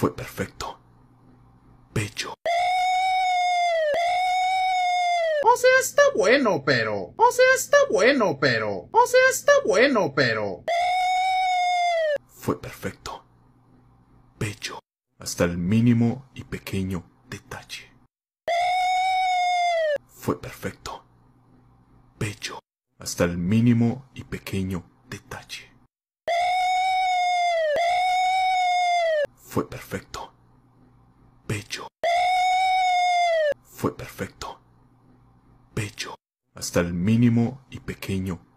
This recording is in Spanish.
Fue perfecto. Pecho. O sea, está bueno, pero. O sea, está bueno, pero. O sea, está bueno, pero. Fue perfecto. Pecho. Hasta el mínimo y pequeño detalle. Fue perfecto. Pecho. Hasta el mínimo y pequeño detalle. Fue perfecto. pecho, Fue perfecto. pecho, Hasta el mínimo y pequeño